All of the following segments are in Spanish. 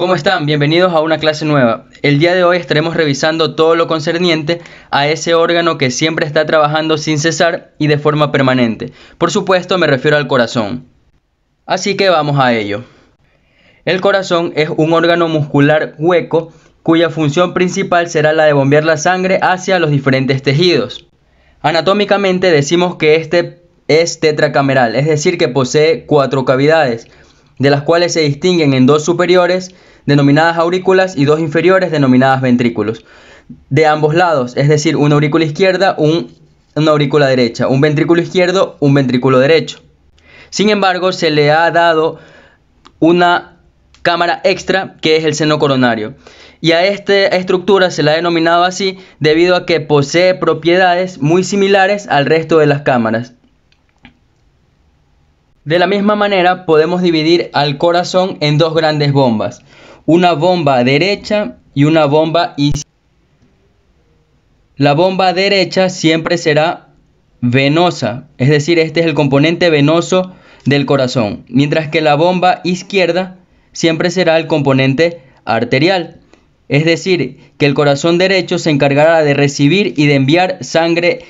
¿Cómo están? Bienvenidos a una clase nueva. El día de hoy estaremos revisando todo lo concerniente a ese órgano que siempre está trabajando sin cesar y de forma permanente. Por supuesto me refiero al corazón. Así que vamos a ello. El corazón es un órgano muscular hueco cuya función principal será la de bombear la sangre hacia los diferentes tejidos. Anatómicamente decimos que este es tetracameral, es decir, que posee cuatro cavidades, de las cuales se distinguen en dos superiores, denominadas aurículas, y dos inferiores, denominadas ventrículos. De ambos lados, es decir, una aurícula izquierda, un, una aurícula derecha, un ventrículo izquierdo, un ventrículo derecho. Sin embargo, se le ha dado una cámara extra que es el seno coronario. Y a esta estructura se la ha denominado así debido a que posee propiedades muy similares al resto de las cámaras. De la misma manera podemos dividir al corazón en dos grandes bombas una bomba derecha y una bomba izquierda. La bomba derecha siempre será venosa, es decir, este es el componente venoso del corazón, mientras que la bomba izquierda siempre será el componente arterial. Es decir, que el corazón derecho se encargará de recibir y de enviar sangre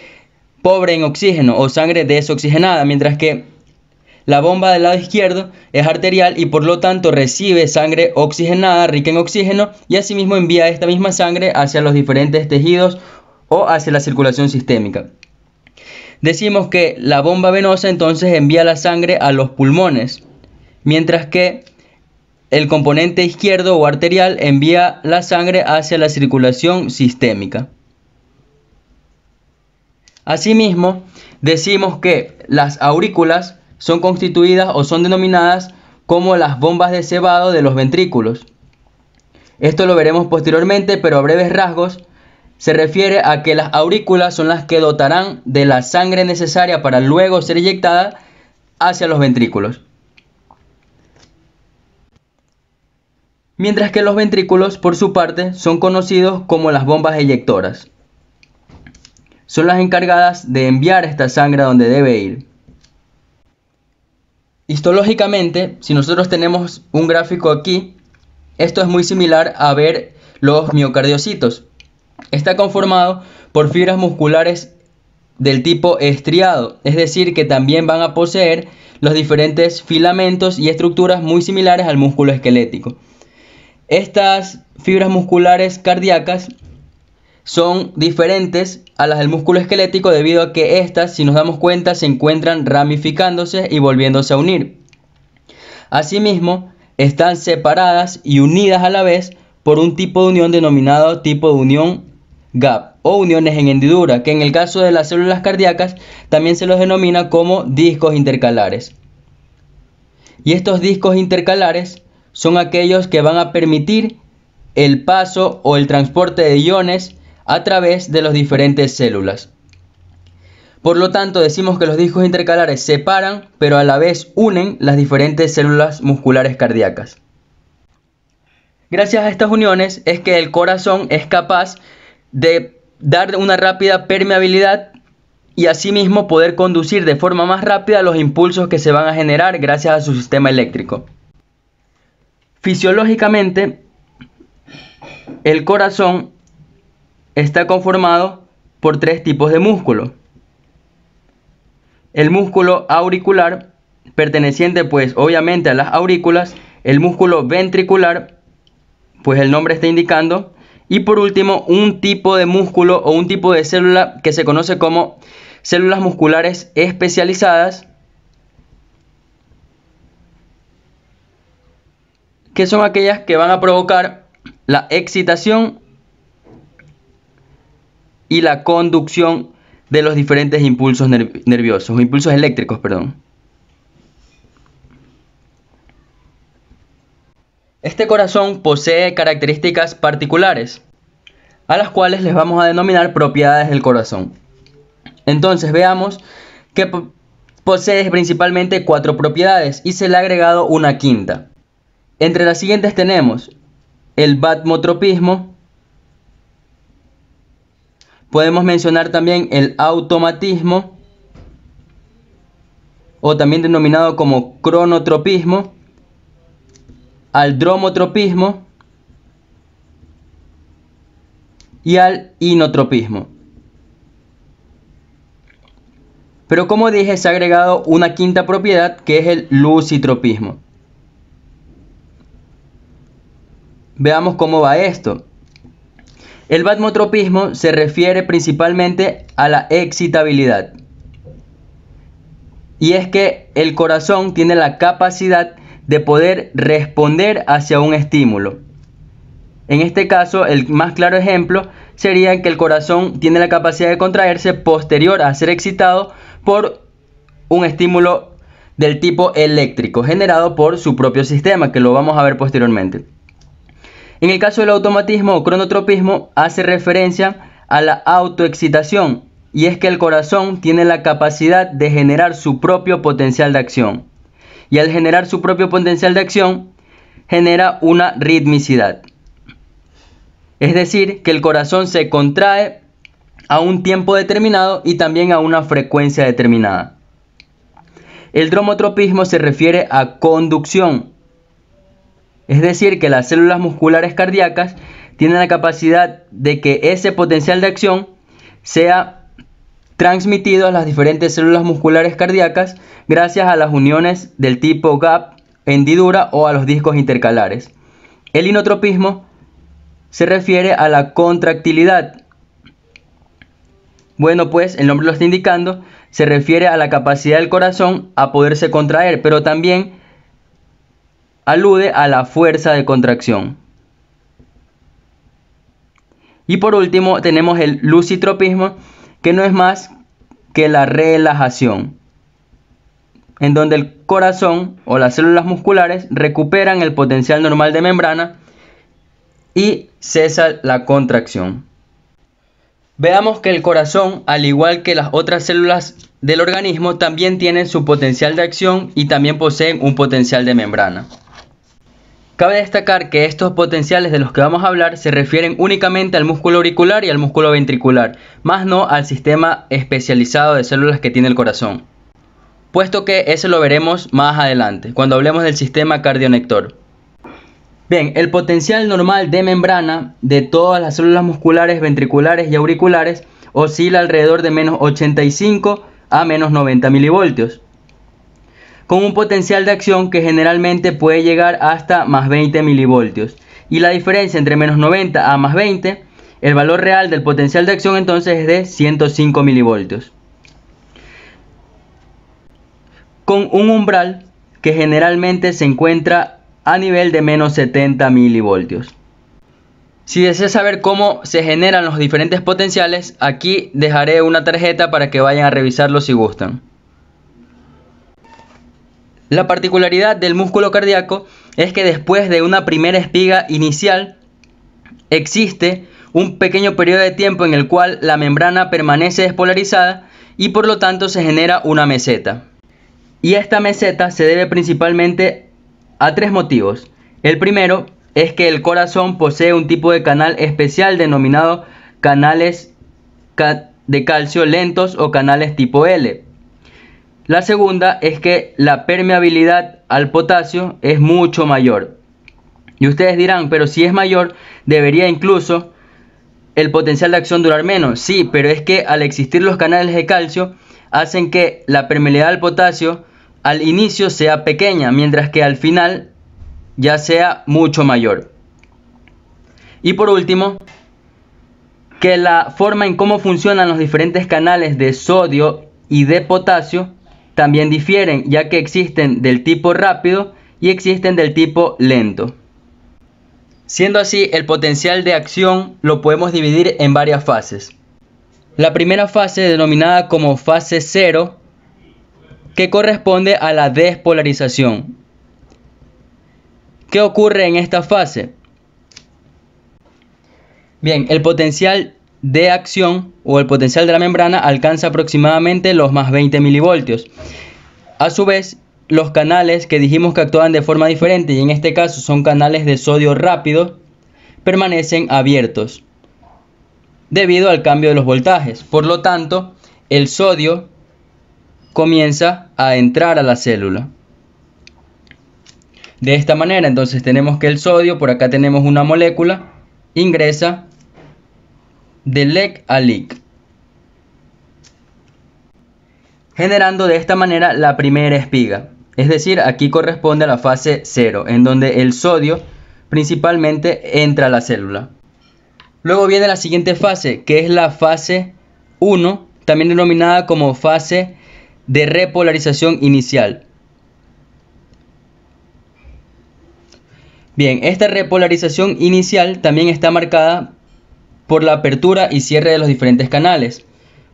pobre en oxígeno o sangre desoxigenada, mientras que la bomba del lado izquierdo es arterial y por lo tanto recibe sangre oxigenada, rica en oxígeno, y asimismo envía esta misma sangre hacia los diferentes tejidos o hacia la circulación sistémica. Decimos que la bomba venosa entonces envía la sangre a los pulmones, mientras que el componente izquierdo o arterial envía la sangre hacia la circulación sistémica. Asimismo, decimos que las aurículas son constituidas o son denominadas como las bombas de cebado de los ventrículos. Esto lo veremos posteriormente, pero a breves rasgos se refiere a que las aurículas son las que dotarán de la sangre necesaria para luego ser eyectada hacia los ventrículos. Mientras que los ventrículos, por su parte, son conocidos como las bombas eyectoras. Son las encargadas de enviar esta sangre a donde debe ir. Histológicamente, si nosotros tenemos un gráfico aquí, esto es muy similar a ver los miocardiocitos. Está conformado por fibras musculares del tipo estriado, es decir, que también van a poseer los diferentes filamentos y estructuras muy similares al músculo esquelético. Estas fibras musculares cardíacas son diferentes a las del músculo esquelético debido a que éstas, si nos damos cuenta, se encuentran ramificándose y volviéndose a unir. Asimismo, están separadas y unidas a la vez por un tipo de unión denominado tipo de unión gap o uniones en hendidura, que en el caso de las células cardíacas también se los denomina como discos intercalares. Y estos discos intercalares son aquellos que van a permitir el paso o el transporte de iones a través de las diferentes células. Por lo tanto, decimos que los discos intercalares separan, pero a la vez unen las diferentes células musculares cardíacas. Gracias a estas uniones es que el corazón es capaz de dar una rápida permeabilidad y asimismo poder conducir de forma más rápida los impulsos que se van a generar gracias a su sistema eléctrico. Fisiológicamente, el corazón está conformado por tres tipos de músculo. El músculo auricular, perteneciente pues obviamente a las aurículas, el músculo ventricular, pues el nombre está indicando, y por último un tipo de músculo o un tipo de célula que se conoce como células musculares especializadas, que son aquellas que van a provocar la excitación y la conducción de los diferentes impulsos nerviosos, o impulsos eléctricos, perdón. Este corazón posee características particulares, a las cuales les vamos a denominar propiedades del corazón. Entonces veamos que posee principalmente cuatro propiedades y se le ha agregado una quinta. Entre las siguientes tenemos el batmotropismo, Podemos mencionar también el automatismo o también denominado como cronotropismo, al dromotropismo y al inotropismo. Pero como dije, se ha agregado una quinta propiedad que es el lucitropismo. Veamos cómo va esto. El batmotropismo se refiere principalmente a la excitabilidad. Y es que el corazón tiene la capacidad de poder responder hacia un estímulo. En este caso, el más claro ejemplo sería que el corazón tiene la capacidad de contraerse posterior a ser excitado por un estímulo del tipo eléctrico generado por su propio sistema, que lo vamos a ver posteriormente. En el caso del automatismo o cronotropismo hace referencia a la autoexcitación y es que el corazón tiene la capacidad de generar su propio potencial de acción. Y al generar su propio potencial de acción, genera una ritmicidad. Es decir, que el corazón se contrae a un tiempo determinado y también a una frecuencia determinada. El dromotropismo se refiere a conducción, es decir, que las células musculares cardíacas tienen la capacidad de que ese potencial de acción sea transmitido a las diferentes células musculares cardíacas gracias a las uniones del tipo gap, hendidura o a los discos intercalares. El inotropismo se refiere a la contractilidad. Bueno, pues el nombre lo está indicando, se refiere a la capacidad del corazón a poderse contraer, pero también alude a la fuerza de contracción. Y por último tenemos el lucitropismo, que no es más que la relajación, en donde el corazón o las células musculares recuperan el potencial normal de membrana y cesa la contracción. Veamos que el corazón, al igual que las otras células del organismo, también tienen su potencial de acción y también poseen un potencial de membrana. Cabe destacar que estos potenciales de los que vamos a hablar se refieren únicamente al músculo auricular y al músculo ventricular, más no al sistema especializado de células que tiene el corazón. Puesto que eso lo veremos más adelante, cuando hablemos del sistema cardionector. Bien, el potencial normal de membrana de todas las células musculares, ventriculares y auriculares oscila alrededor de menos 85 a menos 90 milivoltios con un potencial de acción que generalmente puede llegar hasta más 20 milivoltios. Y la diferencia entre menos 90 a más 20, el valor real del potencial de acción entonces es de 105 milivoltios. Con un umbral que generalmente se encuentra a nivel de menos 70 milivoltios. Si deseas saber cómo se generan los diferentes potenciales, aquí dejaré una tarjeta para que vayan a revisarlo si gustan. La particularidad del músculo cardíaco es que después de una primera espiga inicial existe un pequeño periodo de tiempo en el cual la membrana permanece despolarizada y por lo tanto se genera una meseta. Y esta meseta se debe principalmente a tres motivos. El primero es que el corazón posee un tipo de canal especial denominado canales de calcio lentos o canales tipo L, la segunda es que la permeabilidad al potasio es mucho mayor. Y ustedes dirán, pero si es mayor, debería incluso el potencial de acción durar menos. Sí, pero es que al existir los canales de calcio, hacen que la permeabilidad al potasio al inicio sea pequeña, mientras que al final ya sea mucho mayor. Y por último, que la forma en cómo funcionan los diferentes canales de sodio y de potasio también difieren ya que existen del tipo rápido y existen del tipo lento. Siendo así, el potencial de acción lo podemos dividir en varias fases. La primera fase, denominada como fase cero, que corresponde a la despolarización. ¿Qué ocurre en esta fase? Bien, el potencial de acción o el potencial de la membrana alcanza aproximadamente los más 20 milivoltios. A su vez, los canales que dijimos que actúan de forma diferente y en este caso son canales de sodio rápido permanecen abiertos debido al cambio de los voltajes. Por lo tanto, el sodio comienza a entrar a la célula. De esta manera, entonces tenemos que el sodio, por acá tenemos una molécula, ingresa de leg a leak, generando de esta manera la primera espiga. Es decir, aquí corresponde a la fase 0, en donde el sodio principalmente entra a la célula. Luego viene la siguiente fase, que es la fase 1, también denominada como fase de repolarización inicial. Bien, esta repolarización inicial también está marcada por la apertura y cierre de los diferentes canales.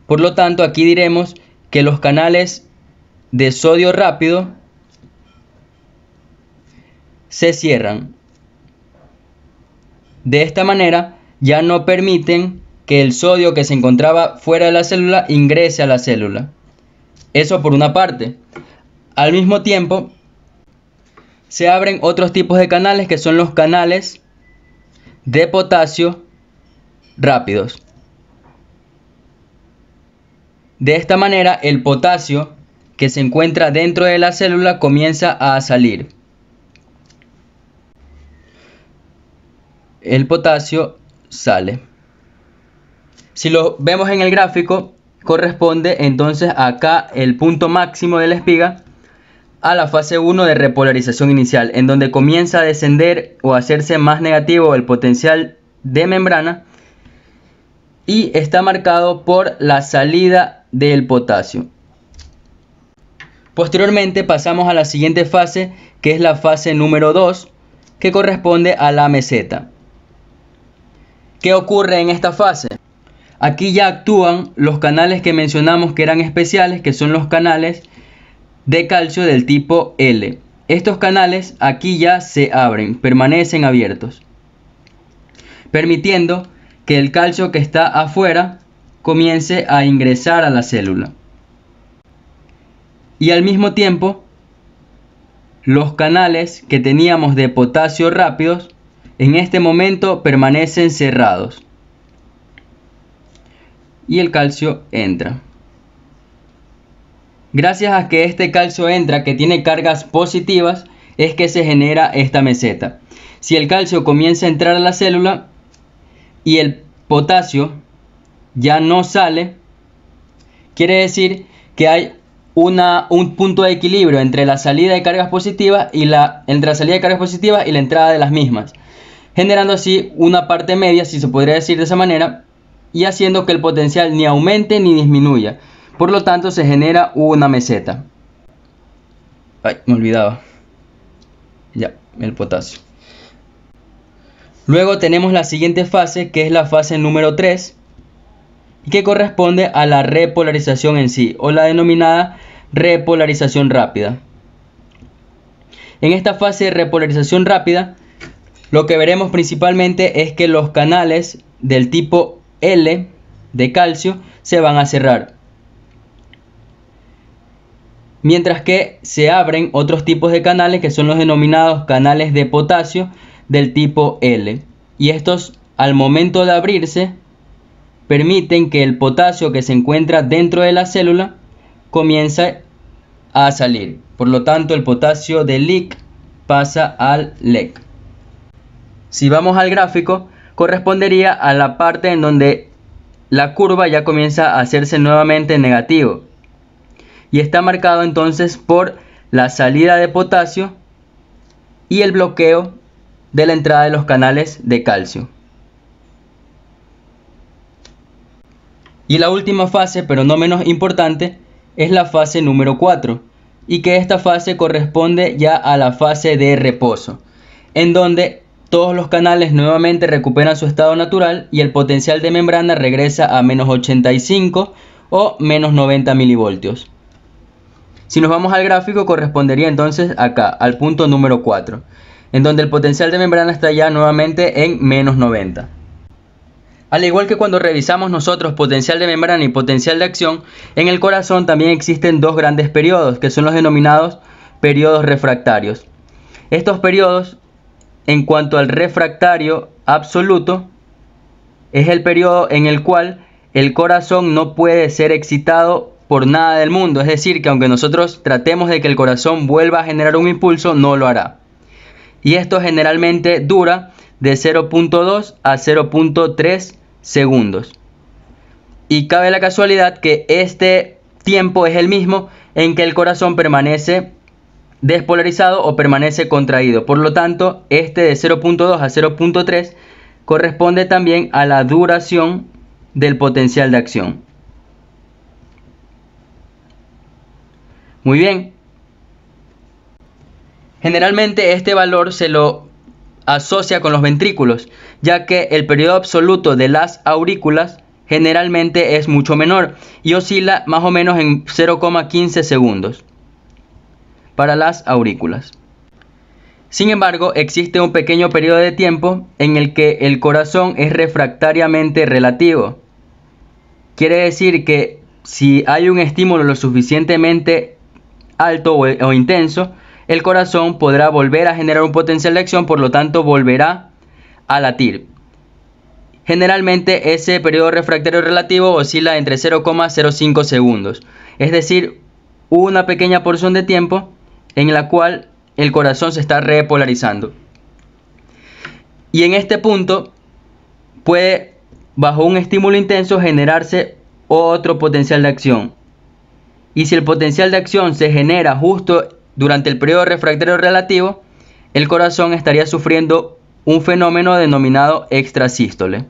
Por lo tanto, aquí diremos que los canales de sodio rápido se cierran. De esta manera ya no permiten que el sodio que se encontraba fuera de la célula ingrese a la célula. Eso por una parte. Al mismo tiempo, se abren otros tipos de canales que son los canales de potasio rápidos. De esta manera el potasio que se encuentra dentro de la célula comienza a salir. El potasio sale. Si lo vemos en el gráfico, corresponde entonces acá el punto máximo de la espiga a la fase 1 de repolarización inicial, en donde comienza a descender o hacerse más negativo el potencial de membrana y está marcado por la salida del potasio. Posteriormente pasamos a la siguiente fase, que es la fase número 2, que corresponde a la meseta. ¿Qué ocurre en esta fase? Aquí ya actúan los canales que mencionamos que eran especiales, que son los canales de calcio del tipo L. Estos canales aquí ya se abren, permanecen abiertos, permitiendo que el calcio que está afuera comience a ingresar a la célula. Y al mismo tiempo, los canales que teníamos de potasio rápidos en este momento permanecen cerrados. Y el calcio entra. Gracias a que este calcio entra, que tiene cargas positivas, es que se genera esta meseta. Si el calcio comienza a entrar a la célula, y el potasio ya no sale, quiere decir que hay una, un punto de equilibrio entre la salida de cargas positivas y la, entre la salida de cargas positivas y la entrada de las mismas, generando así una parte media, si se podría decir de esa manera, y haciendo que el potencial ni aumente ni disminuya. Por lo tanto, se genera una meseta. Ay, me olvidaba. Ya, el potasio. Luego tenemos la siguiente fase, que es la fase número 3, que corresponde a la repolarización en sí, o la denominada repolarización rápida. En esta fase de repolarización rápida, lo que veremos principalmente es que los canales del tipo L de calcio se van a cerrar, mientras que se abren otros tipos de canales que son los denominados canales de potasio, del tipo L y estos al momento de abrirse permiten que el potasio que se encuentra dentro de la célula comience a salir. Por lo tanto, el potasio de LIC pasa al LEC. Si vamos al gráfico, correspondería a la parte en donde la curva ya comienza a hacerse nuevamente negativo. Y está marcado entonces por la salida de potasio y el bloqueo de la entrada de los canales de calcio. Y la última fase, pero no menos importante, es la fase número 4, y que esta fase corresponde ya a la fase de reposo, en donde todos los canales nuevamente recuperan su estado natural y el potencial de membrana regresa a menos 85 o menos 90 milivoltios. Si nos vamos al gráfico correspondería entonces acá, al punto número 4 en donde el potencial de membrana está ya nuevamente en menos 90. Al igual que cuando revisamos nosotros potencial de membrana y potencial de acción, en el corazón también existen dos grandes periodos, que son los denominados periodos refractarios. Estos periodos, en cuanto al refractario absoluto, es el periodo en el cual el corazón no puede ser excitado por nada del mundo. Es decir, que aunque nosotros tratemos de que el corazón vuelva a generar un impulso, no lo hará y esto generalmente dura de 0.2 a 0.3 segundos. Y cabe la casualidad que este tiempo es el mismo en que el corazón permanece despolarizado o permanece contraído. Por lo tanto, este de 0.2 a 0.3 corresponde también a la duración del potencial de acción. Muy bien, Generalmente este valor se lo asocia con los ventrículos, ya que el periodo absoluto de las aurículas generalmente es mucho menor y oscila más o menos en 0,15 segundos para las aurículas. Sin embargo, existe un pequeño periodo de tiempo en el que el corazón es refractariamente relativo. Quiere decir que si hay un estímulo lo suficientemente alto o, intenso, el corazón podrá volver a generar un potencial de acción, por lo tanto volverá a latir. Generalmente ese periodo refractario relativo oscila entre 0,05 segundos, es decir, una pequeña porción de tiempo en la cual el corazón se está repolarizando. Y en este punto puede, bajo un estímulo intenso, generarse otro potencial de acción. Y si el potencial de acción se genera justo durante el periodo refractario relativo, el corazón estaría sufriendo un fenómeno denominado extrasístole.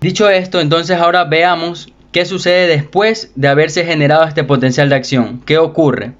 Dicho esto, entonces ahora veamos qué sucede después de haberse generado este potencial de acción. ¿Qué ocurre?